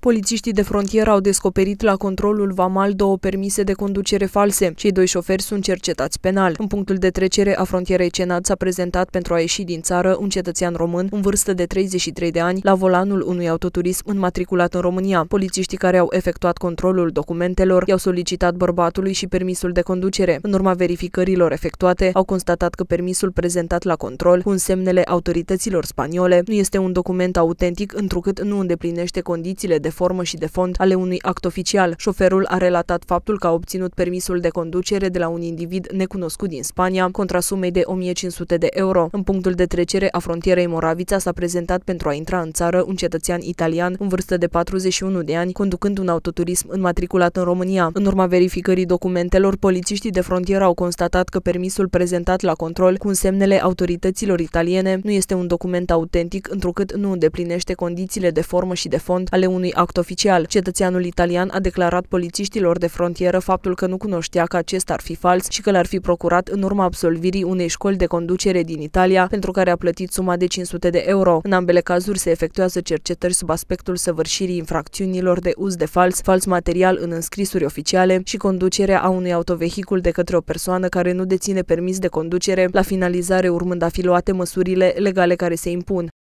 Polițiștii de frontieră au descoperit la controlul vamal două permise de conducere false. Cei doi șoferi sunt cercetați penal. În punctul de trecere a frontierei Cenat s-a prezentat pentru a ieși din țară un cetățean român în vârstă de 33 de ani la volanul unui autoturism înmatriculat în România. Polițiștii care au efectuat controlul documentelor i-au solicitat bărbatului și permisul de conducere. În urma verificărilor efectuate, au constatat că permisul prezentat la control cu semnele autorităților spaniole nu este un document autentic întrucât nu îndeplinește condițiile de formă și de fond ale unui act oficial. Șoferul a relatat faptul că a obținut permisul de conducere de la un individ necunoscut din Spania, contra sumei de 1500 de euro. În punctul de trecere a frontierei Moravița s-a prezentat pentru a intra în țară un cetățean italian în vârstă de 41 de ani, conducând un autoturism înmatriculat în România. În urma verificării documentelor, polițiștii de frontieră au constatat că permisul prezentat la control cu semnele autorităților italiene nu este un document autentic, întrucât nu îndeplinește condițiile de formă și de fond ale unui act oficial. Cetățeanul italian a declarat polițiștilor de frontieră faptul că nu cunoștea că acesta ar fi fals și că l-ar fi procurat în urma absolvirii unei școli de conducere din Italia, pentru care a plătit suma de 500 de euro. În ambele cazuri se efectuează cercetări sub aspectul săvârșirii infracțiunilor de uz de fals, fals material în înscrisuri oficiale și conducerea a unui autovehicul de către o persoană care nu deține permis de conducere, la finalizare urmând a fi luate măsurile legale care se impun.